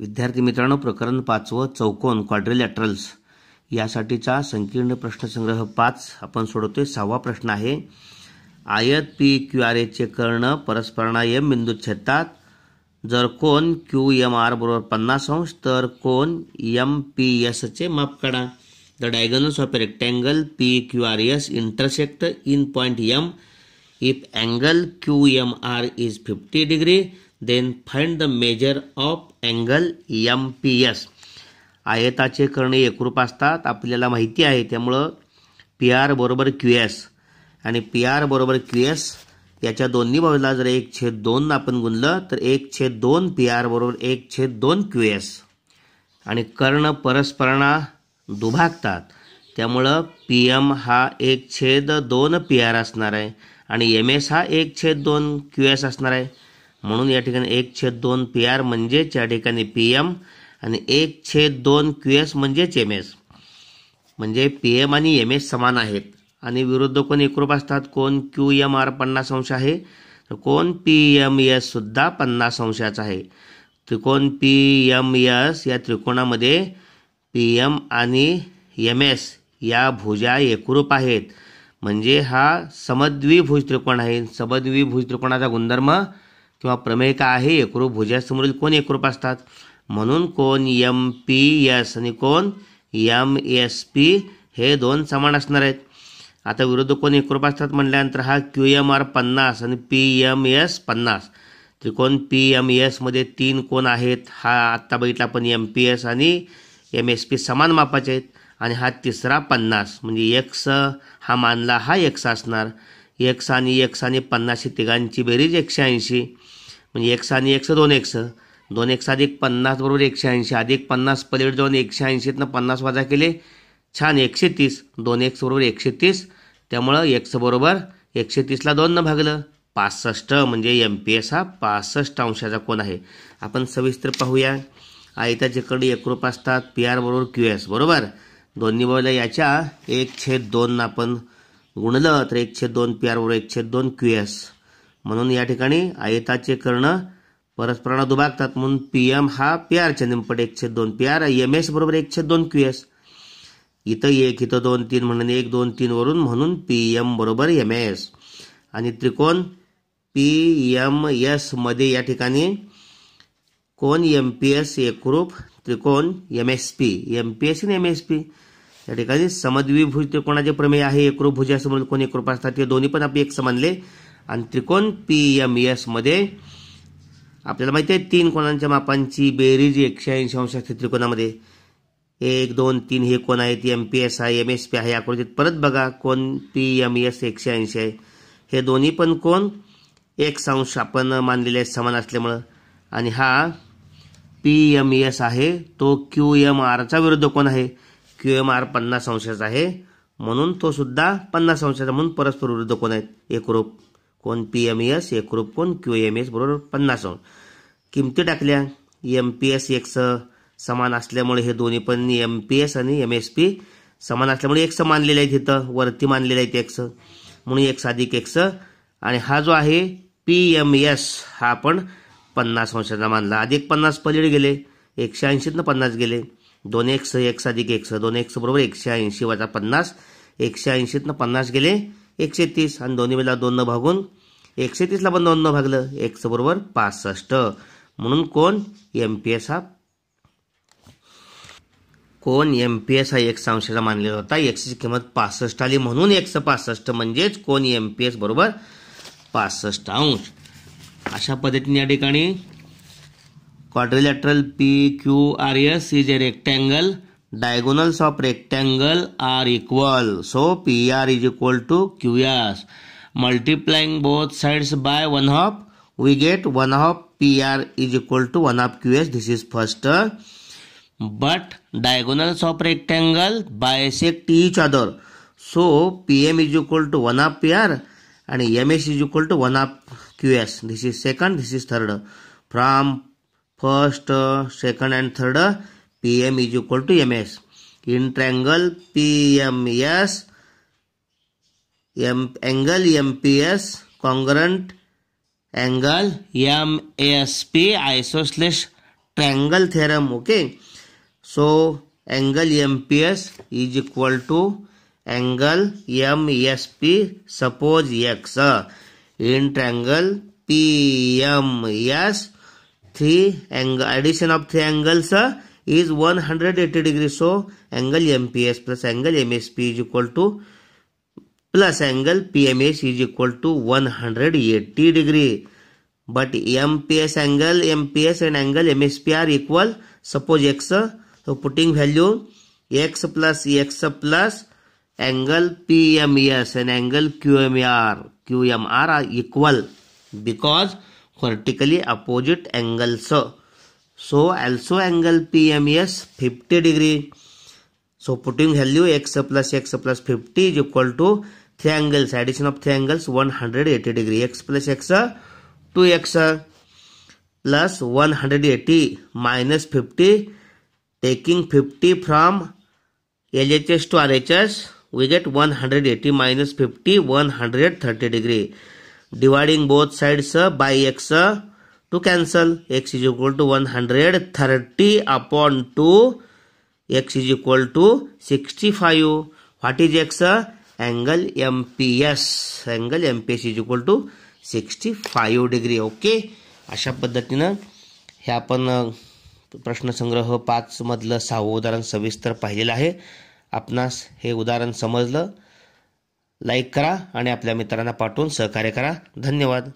विद्यार्थी मित्रांनो प्रकरण पाचवं चौकोन क्वाड्रिलॅटरल्स यासाठीचा संकीर्ण प्रश्नसंग्रह पाच आपण सोडवतोय सहावा प्रश्न आहे आयत पी क्यू आर एचे कर्ण परस्परांना एम बिंदूत छेदतात जर कोण क्यू एम आर बरोबर पन्नास अंश तर कोण एम पी चे माप काढा the diagonals of a rectangle P Q R S intersect in point M if angle Q M R is fifty degree then find the measure of angle M P S आयताचे कर्ण एकरूप असतात आपल्याला माहिती आहे त्यामुळं पी आर बरोबर Q S आणि पी आर बरोबर क्यू एस याच्या दोन्ही बाजूला जर एक छेद दोन आपण गुणलं तर एक छेद दोन पी आर बरोबर एक छेद दोन क्यू एस आणि कर्ण परस्परांना दुभागतात त्यामुळं पी एम हा एक छेद दोन पी आर असणार आहे आणि एम एस हा एक छेद दोन क्यू एस असणार आहे म्हणून या ठिकाणी एक छेद दोन पी आर म्हणजेच या ठिकाणी पी एम आणि एक छेद दोन क्यू एस म्हणजेच एम एस म्हणजे पी एम आणि एम एस समान आहेत आणि विरुद्ध कोण एकरूप असतात कोण क्यू एम आर पन्नास अंश आहे तर कोण पी एम एस सुद्धा पन्नास अंशाचा आहे त्रिकोण पी एम एस या त्रिकोणामध्ये पी एम आणि एम एस या भुजा एकरूप आहेत म्हणजे हा समद्विभुज त्रिकोण आहे समद्विभुज त्रिकोणाचा गुणधर्म किंवा प्रमेय का आहे एकरूप भुजासमोरील कोण एकरूप असतात म्हणून कोण एम पी एस आणि कोण एम एस पी हे दोन समान असणार आहेत आता विरुद्ध कोण एकरूप असतात म्हटल्यानंतर हा क्यू एम आर पन्नास आणि पी एम एस पन्नास त्रिकोण पी एम एसमध्ये तीन कोण आहेत हा आत्ता बघितला आपण एम पी एस आणि एम एस पी समान मापाचे आहेत आणि हा तिसरा पन्नास म्हणजे एक्स हा मानला हा एक्स असणार एक्स आणि एक्स आणि पन्नासशे तिघांची बेरीज एकशे ऐंशी म्हणजे एक्स आणि एक्स दोन एक्स दोन एक्स अधिक पन्नास बरोबर एकशे ऐंशी अधिक पन्नास पलीड जाऊन एकशे ऐंशीतनं पन्नास वाजा केले छान एकशे तीस दोन एक्स बरोबर एकशे तीस त्यामुळं एक्स बरोबर एकशे तीसला दोननं भागलं पासष्ट म्हणजे एम पी एस हा पासष्ट अंशाचा कोण आहे आपण सविस्तर पाहूया एक एकरूप असतात पी आर बरोबर क्यू एस बरोबर दोन्ही बाजूला याच्या एक छेद दोन आपण गुणलं तर एकशे छेद दोन आर एक छेद दोन क्यू एस म्हणून या ठिकाणी आयताचे कर्ण परस्परांना दुभागतात म्हणून पी एम हा च्या निमपट एक छेद दोन आर एम एस बरोबर एकशे छेद दोन एस इथं एक इथं दोन तीन म्हणून एक दोन तीन वरून म्हणून पी एम बरोबर एम एस आणि त्रिकोण पी एम एस मध्ये या ठिकाणी कोण एम पी एस एकरूप त्रिकोण M S P M P S आणि एम एस पी या ठिकाणी समद्विभुज त्रिकोणाचे प्रमेय आहे एकरूप समोर कोण एकरूप असतात ते दोन्ही पण आपण एक समानले आणि त्रिकोण पी एम एस मध्ये आपल्याला माहिती आहे तीन कोणांच्या मापांची बेरीज एकशे ऐंशी अंश असते त्रिकोणामध्ये एक दोन तीन हे कोण आहेत एम पी एस आहे एम एस पी आहे आकृतीत परत बघा कोण पी एम एस एकशे ऐंशी आहे हे दोन्ही पण कोण एक अंश आपण मानलेले आहेत समान असल्यामुळं आणि हा पी एम एस आहे तो क्यू एम आरचा विरुद्ध कोण आहे क्यू एम आर पन्नास अंशाचा आहे म्हणून तो सुद्धा पन्नास अंशाचा म्हणून परस्पर विरुद्ध कोण आहेत एकरूप कोण पी एम एस e एकरूप कोण क्यू एम एस बरोबर पन्नास अंश किमती टाकल्या एम पी एस एक समान असल्यामुळे हे दोन्ही पण एम पी एस आणि एम एस पी समान असल्यामुळे एक्स मानलेलं आहे इथं वरती मानलेलं आहे ते एक्स म्हणून एक्स अधिक एक्स आणि हा जो आहे पी एम एस हा आपण पन्नास अंशाचा मानला अधिक पन्नास पलीड गेले एकशे ऐंशीतनं पन्नास गेले दोन एक्स एक्स अधिक एक्स दोन एक्स बरोबर एकशे ऐंशी वजा पन्नास एकशे ऐंशीतनं पन्नास गेले एकशे तीस आणि दोन्ही वेळेला दोन न भागून एकशे तीसला पण दोन न भागलं एक्स बरोबर पासष्ट म्हणून कोण एम पी एस हा कोण एम पी एस हा एक्स अंशाचा मानलेला होता एक्सची किंमत पासष्ट आली म्हणून एक्स पासष्ट म्हणजेच कोण एम पी एस बरोबर पासष्ट अंश अशा पद्धतीने या ठिकाणी quadrilateral PQRS is a rectangle. Diagonals of rectangle are equal. So PR is equal to QS. Multiplying both sides by 1 half, we get 1 half PR is equal to 1 half QS. This is first But diagonals of rectangle bisect each other. So PM is equal to 1 half PR and MS is equal to 1 half QS. This is second, this is third. From first second and third P M is equal to M S in triangle P M S M angle M P S congruent angle M S P isosceles triangle theorem okay so angle M P S is equal to angle M S P suppose X in triangle P M S three angle addition of three angles is 180 degree so angle MPS plus angle MSP is equal to plus angle PMS is equal to 180 degree but MPS angle MPS and angle MSP are equal suppose X तो putting value X plus X plus angle PMS and angle QMR QMR are equal because vertically opposite angles so also angle pm is 50 degree so putting value x plus x plus 50 is equal to three angles addition of three angles 180 degree x plus x 2x plus 180 minus 50 taking 50 from LHS to RHS we get 180 minus 50 130 degree dividing both side by x two cancel x is equal to one hundred thirty upon two x is equal to sixty five what is x angle M P S angle M P S is equal to sixty five degree okay अशा पद्धतीनं हे आपण uh, प्रश्नसंग्रह पाच मधलं सहा उदाहरण सविस्तर पाहिले आहे आपणास हे उदाहरण समजलं लाईक करा आणि आपल्या मित्रांना पाठवून सहकार्य करा धन्यवाद